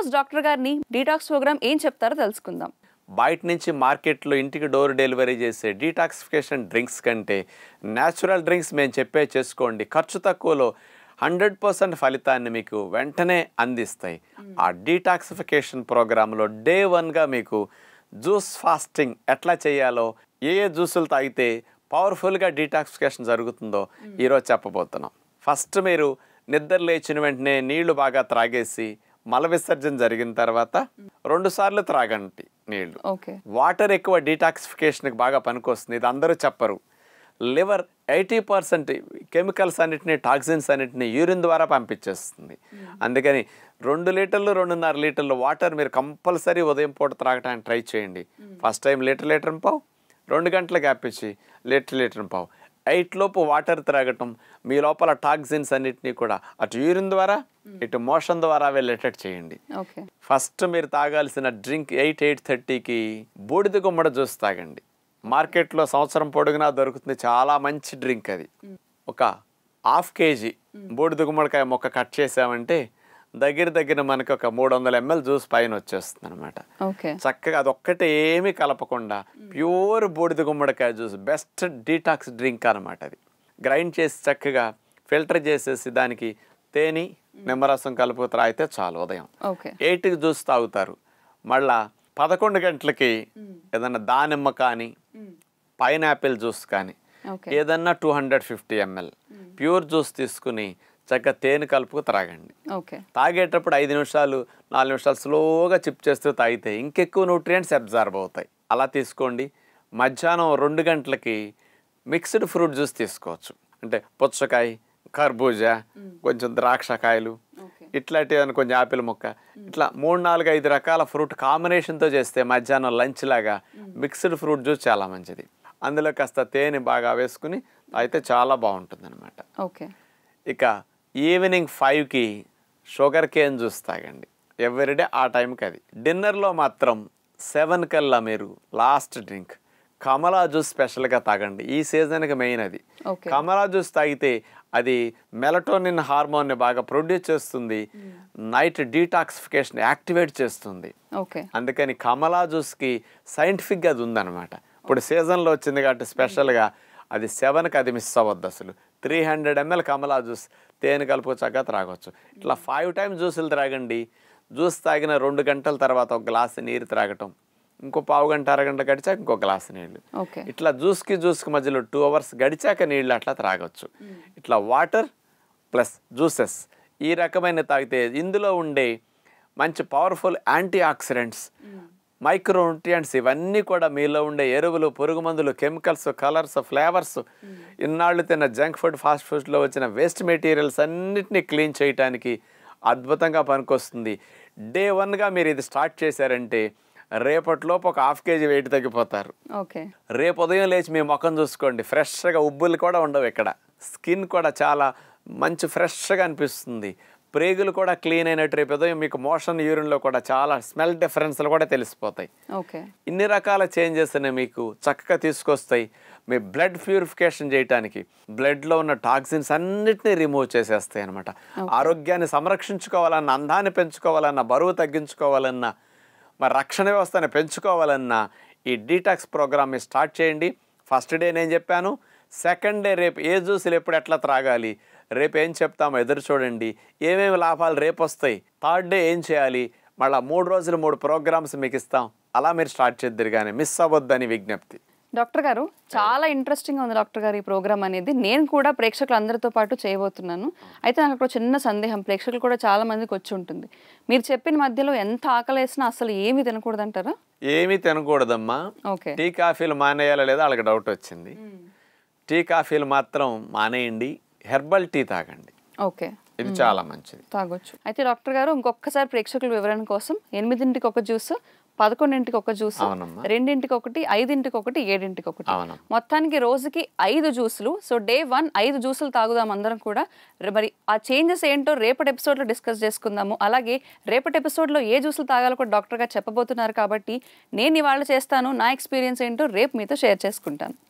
Detox doctor గారిని detox program ఏం చెప్తారో తెలుసుకుందాం బయట నుంచి మార్కెట్లో ఇంటికి డోర్ డెలివరీ చేసే డీటాక్సిఫికేషన్ డ్రింక్స్ కంటే న్యాచురల్ డ్రింక్స్ మేము చెప్పే చేసుకోండి ఖర్చు తక్కువలో హండ్రెడ్ పర్సెంట్ ఫలితాన్ని మీకు వెంటనే అందిస్తాయి ఆ డీటాక్సిఫికేషన్ ప్రోగ్రాంలో డే వన్గా మీకు జ్యూస్ ఫాస్టింగ్ ఎట్లా చేయాలో ఏ ఏ జ్యూసులు తాగితే పవర్ఫుల్గా డీటాక్సిఫికేషన్ జరుగుతుందో ఈరోజు చెప్పబోతున్నాం ఫస్ట్ మీరు నిద్ర లేచిన వెంటనే నీళ్లు బాగా త్రాగేసి మల విసర్జన జరిగిన తర్వాత రెండు సార్లు త్రాగండి నీళ్లు వాటర్ ఎక్కువ డీటాక్సిఫికేషన్కి బాగా పనికొస్తుంది ఇది అందరూ చెప్పరు లివర్ ఎయిటీ పర్సెంట్ కెమికల్స్ అన్నింటినీ టాక్సిన్స్ అన్నింటినీ యూరిన్ ద్వారా పంపించేస్తుంది అందుకని రెండు లీటర్లు రెండున్నర లీటర్లు వాటర్ మీరు కంపల్సరీ ఉదయం పూట త్రాగడానికి ట్రై చేయండి ఫస్ట్ టైం లీటర్ లీటర్ పావు రెండు గంటల గ్యాప్ ఇచ్చి లీటర్ లీటర్ పావు ఎయిట్ లోపు వాటర్ త్రాగటం మీ లోపల టాక్సిన్స్ అన్నిటినీ కూడా అటు యూరిన్ ద్వారా ఇటు మోషన్ ద్వారా వెళ్ళేటట్ చేయండి ఫస్ట్ మీరు తాగాల్సిన డ్రింక్ ఎయిట్ ఎయిట్ థర్టీకి బూడిద గుమ్మడ జ్యూస్ తాగండి మార్కెట్లో సంవత్సరం పొడుగునా దొరుకుతుంది చాలా మంచి డ్రింక్ అది ఒక హాఫ్ కేజీ బూడిద గుమ్మడికాయ మొక్క కట్ చేసామంటే దగ్గర దగ్గర మనకి ఒక మూడు వందల ఎంఎల్ జ్యూస్ పైన వచ్చేస్తుంది అనమాట చక్కగా అదొక్కటి ఏమి కలపకుండా ప్యూర్ బూడిద గుమ్మడికాయ జ్యూస్ బెస్ట్ డీటాక్స్ డ్రింక్ అనమాట అది గ్రైండ్ చేసి చక్కగా ఫిల్టర్ చేసేసి దానికి తేనె నిమ్మరసం కలుపు త్రాగితే చాలు ఉదయం ఎయిట్కి జ్యూస్ తాగుతారు మళ్ళా పదకొండు గంటలకి ఏదన్నా దానిమ్మ కానీ పైనాపిల్ జ్యూస్ కానీ ఏదన్నా two hundred fifty ML pure juice తీసుకుని చక్కగా తేనె కలుపుకు త్రాగండి తాగేటప్పుడు ఐదు నిమిషాలు నాలుగు నిమిషాలు స్లోగా చిప్ చేస్తూ తాగితే ఇంకెక్కువ న్యూట్రియంట్స్ అబ్జార్బ్ అవుతాయి అలా తీసుకోండి మధ్యాహ్నం రెండు గంటలకి మిక్స్డ్ ఫ్రూట్ జ్యూస్ తీసుకోవచ్చు అంటే పుచ్చకాయ కర్బూజా కొంచెం ద్రాక్షకాయలు ఇట్లాంటి కొంచెం యాపిల్ మొక్క ఇట్లా మూడు నాలుగు ఐదు రకాల ఫ్రూట్ కాంబినేషన్తో చేస్తే మధ్యాహ్నం లంచ్ లాగా మిక్స్డ్ ఫ్రూట్ జ్యూస్ చాలా మంచిది అందులో కాస్త తేనె బాగా వేసుకుని అయితే చాలా బాగుంటుంది అనమాట ఇక ఈవినింగ్ ఫైవ్కి షుగర్ కేన్ జ్యూస్ తాగండి ఎవ్రీడే ఆ టైంకి అది డిన్నర్లో మాత్రం సెవెన్ కల్లా మీరు లాస్ట్ డ్రింక్ కమలా జ్యూస్ స్పెషల్గా తాగండి ఈ సీజన్కి మెయిన్ అది కమలా జ్యూస్ తాగితే అది మెలటోనిన్ హార్మోన్ని బాగా ప్రొడ్యూస్ చేస్తుంది hmm. నైట్ డీటాక్సిఫికేషన్ యాక్టివేట్ చేస్తుంది అందుకని కమలా జ్యూస్కి సైంటిఫిక్గా అది ఉందన్నమాట ఇప్పుడు సీజన్లో వచ్చింది కాబట్టి స్పెషల్గా అది సెవెన్కి అది మిస్ అవ్వద్దు అసలు త్రీ హండ్రెడ్ ఎంఎల్ కమలా జ్యూస్ తేనె కలుపుచాక త్రాగవచ్చు ఇట్లా ఫైవ్ టైమ్స్ జ్యూసులు త్రాగండి జ్యూస్ తాగిన రెండు గంటల తర్వాత ఒక గ్లాస్ నీరు త్రాగటం ఇంకో పావు గంట అరగంట గడిచాక ఇంకో గ్లాస్ నీళ్ళు ఇట్లా జ్యూస్కి జ్యూస్కి మధ్యలో టూ అవర్స్ గడిచాక నీళ్ళు అట్లా త్రాగవచ్చు ఇట్లా వాటర్ ప్లస్ జ్యూసెస్ ఈ రకమైన తాగితే ఇందులో ఉండే మంచి పవర్ఫుల్ యాంటీ ఆక్సిడెంట్స్ మైక్రోన్యూట్రియంట్స్ ఇవన్నీ కూడా మీలో ఉండే ఎరువులు పురుగు మందులు కెమికల్స్ కలర్స్ ఫ్లేవర్స్ ఇన్నాళ్ళు తిన్న జంక్ ఫుడ్ ఫాస్ట్ ఫుడ్లో వచ్చిన వేస్ట్ మెటీరియల్స్ అన్నిటినీ క్లీన్ చేయడానికి అద్భుతంగా పనికొస్తుంది డే వన్గా మీరు ఇది స్టార్ట్ చేశారంటే రేపటిలోపు ఒక హాఫ్ కేజీ వెయిట్ తగ్గిపోతారు ఓకే రేపు ఉదయం లేచి మీ ముఖం చూసుకోండి ఫ్రెష్గా ఉబ్బులు కూడా ఉండవు ఇక్కడ స్కిన్ కూడా చాలా మంచి ఫ్రెష్గా అనిపిస్తుంది ప్రేగులు కూడా క్లీన్ అయినట్టు రేపు మీకు మోషన్ యూరిన్లో కూడా చాలా స్మెల్ డిఫరెన్స్లు కూడా తెలిసిపోతాయి ఇన్ని రకాల చేంజెస్ మీకు చక్కగా తీసుకొస్తాయి మీ బ్లడ్ ప్యూరిఫికేషన్ చేయడానికి బ్లడ్లో ఉన్న టాక్సిన్స్ అన్నిటినీ రిమూవ్ చేసేస్తాయి అనమాట ఆరోగ్యాన్ని సంరక్షించుకోవాలన్న అందాన్ని పెంచుకోవాలన్నా బరువు తగ్గించుకోవాలన్నా మరి రక్షణ వ్యవస్థని పెంచుకోవాలన్నా ఈ డీటాక్స్ ప్రోగ్రామ్ని స్టార్ట్ చేయండి ఫస్ట్ డే నేను చెప్పాను సెకండ్ డే రేపు ఏ జ్యూసులు ఎప్పుడు ఎట్లా త్రాగాలి రేపు ఏం చెప్తామో ఎదురు చూడండి ఏమేమి లాభాలు రేపు వస్తాయి థర్డ్ డే ఏం చేయాలి మళ్ళీ మూడు రోజులు మూడు ప్రోగ్రామ్స్ మీకు ఇస్తాం అలా మీరు స్టార్ట్ చేద్దరు కానీ మిస్ అవ్వద్దని విజ్ఞప్తి డాక్టర్ గారు చాలా ఇంట్రెస్టింగ్ ఉంది డాక్టర్ గారు ఈ ప్రోగ్రామ్ అనేది నేను కూడా ప్రేక్షకులందరితో పాటు చేయబోతున్నాను అయితే నాకు అక్కడ చిన్న సందేహం ప్రేక్షకులు కూడా చాలా మందికి వచ్చి ఉంటుంది మీరు చెప్పిన మధ్యలో ఎంత ఆకలేసినా అసలు ఏమి తినకూడదంటారా ఏమి తినకూడదమ్మా టీ కాఫీలు మానేయాలా లేదా వాళ్ళకి డౌట్ వచ్చింది టీ కాఫీలు మాత్రం మానేయండి హెర్బల్ టీ తాగండి ఓకే ఇది చాలా మంచిది తాగొచ్చు అయితే డాక్టర్ గారు ఇంకొకసారి ప్రేక్షకుల వివరణ కోసం ఎనిమిదింటికి ఒక జ్యూస్ పదకొండింటికి ఒక జ్యూస్ రెండింటికి ఒకటి ఐదింటికి ఒకటి ఏడింటికి ఒకటి మొత్తానికి రోజుకి ఐదు జ్యూసులు సో డే వన్ ఐదు జ్యూసులు తాగుదాం అందరం కూడా మరి ఆ చేంజెస్ ఏంటో రేపటి ఎపిసోడ్లో డిస్కస్ చేసుకుందాము అలాగే రేపటి ఎపిసోడ్లో ఏ జ్యూసులు తాగాలో కూడా డాక్టర్గా చెప్పబోతున్నారు కాబట్టి నేను ఇవాళ చేస్తాను నా ఎక్స్పీరియన్స్ ఏంటో రేపు మీతో షేర్ చేసుకుంటాను